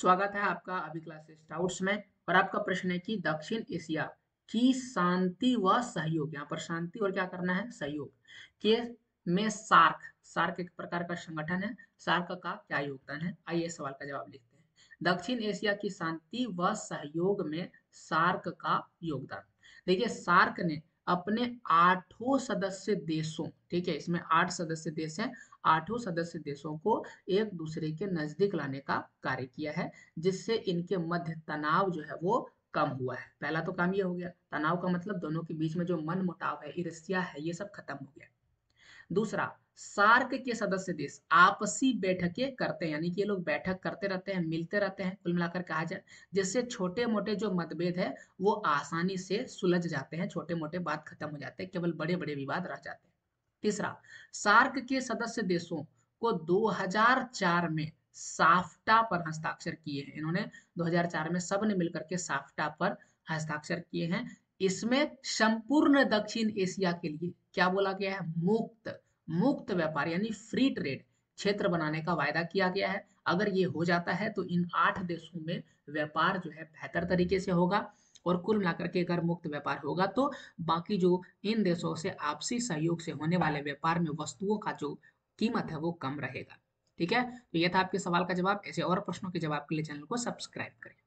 स्वागत है आपका अभी क्लासेस टाउट्स में और आपका प्रश्न है कि दक्षिण एशिया की शांति व सहयोग यहाँ पर शांति और क्या करना है सहयोग के में सार्क सार्क एक प्रकार का संगठन है सार्क का क्या योगदान है आइए सवाल का जवाब लिखते हैं दक्षिण एशिया की शांति व सहयोग में सार्क का योगदान देखिए सार्क ने अपने आठों सदस्य देशों ठीक है इसमें आठ सदस्य देश हैं आठों सदस्य देशों को एक दूसरे के नजदीक लाने का कार्य किया है जिससे इनके मध्य तनाव जो है वो कम हुआ है पहला तो काम ये हो गया तनाव का मतलब दोनों के बीच में जो मन मुटाव है ईर्ष्या है ये सब खत्म हो गया दूसरा सार्क के सदस्य देश आपसी बैठकें करते हैं यानी कि ये लोग बैठक करते रहते हैं मिलते रहते हैं कुल मिलाकर कहा जाए जिससे छोटे मोटे जो मतभेद है वो आसानी से सुलझ जाते हैं छोटे मोटे बात खत्म हो जाते हैं केवल बड़े बड़े विवाद रह जाते हैं तीसरा सार्क के सदस्य देशों को 2004 में साफ्टा पर हस्ताक्षर किए हैं इन्होंने 2004 में सब ने मिलकर के साफ्टा पर हस्ताक्षर किए हैं इसमें संपूर्ण दक्षिण एशिया के लिए क्या बोला गया है मुक्त मुक्त व्यापार यानी फ्री ट्रेड क्षेत्र बनाने का वायदा किया गया है अगर ये हो जाता है तो इन आठ देशों में व्यापार जो है बेहतर तरीके से होगा और कुल मिलाकर के अगर मुक्त व्यापार होगा तो बाकी जो इन देशों से आपसी सहयोग से होने वाले व्यापार में वस्तुओं का जो कीमत है वो कम रहेगा ठीक है तो यह था आपके सवाल का जवाब ऐसे और प्रश्नों के जवाब के लिए चैनल को सब्सक्राइब करें